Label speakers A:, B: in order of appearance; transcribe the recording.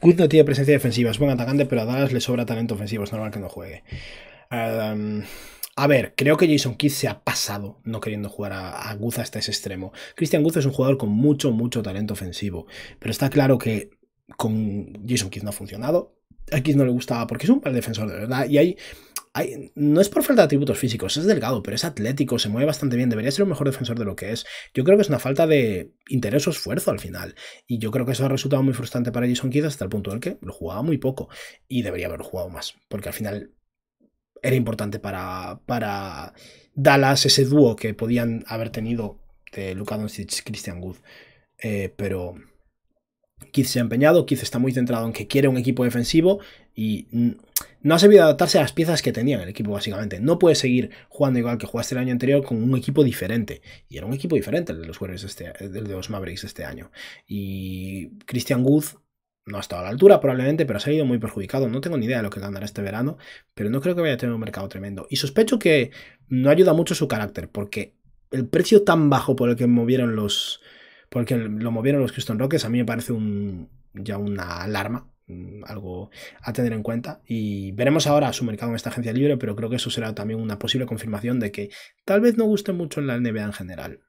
A: Good no tiene presencia defensiva, es buen atacante, pero a Dallas le sobra talento ofensivo, es normal que no juegue. a ver, creo que Jason Kidd se ha pasado no queriendo jugar a, a Guz hasta ese extremo. Christian Guz es un jugador con mucho, mucho talento ofensivo, pero está claro que con Jason Kidd no ha funcionado. A Kidd no le gustaba porque es un mal defensor, de verdad, y hay no es por falta de atributos físicos, es delgado, pero es atlético, se mueve bastante bien, debería ser el mejor defensor de lo que es. Yo creo que es una falta de interés o esfuerzo al final. Y yo creo que eso ha resultado muy frustrante para Jason Kidd hasta el punto en que lo jugaba muy poco y debería haber jugado más, porque al final era importante para, para Dallas ese dúo que podían haber tenido de Luka Doncic, Christian Wood. Eh, pero Keith se ha empeñado, Keith está muy centrado en que quiere un equipo defensivo y no ha sabido adaptarse a las piezas que tenía el equipo, básicamente. No puede seguir jugando igual que jugaste el año anterior con un equipo diferente. Y era un equipo diferente el de los, Warriors este, el de los Mavericks este año. Y Christian Wood no ha estado a la altura probablemente, pero ha salido muy perjudicado. No tengo ni idea de lo que ganará este verano, pero no creo que vaya a tener un mercado tremendo. Y sospecho que no ayuda mucho su carácter, porque el precio tan bajo por el que movieron los, porque lo movieron los Houston Rockets a mí me parece un, ya una alarma Mm, algo a tener en cuenta. Y veremos ahora su mercado en esta agencia libre, pero creo que eso será también una posible confirmación de que tal vez no guste mucho en la NBA en general.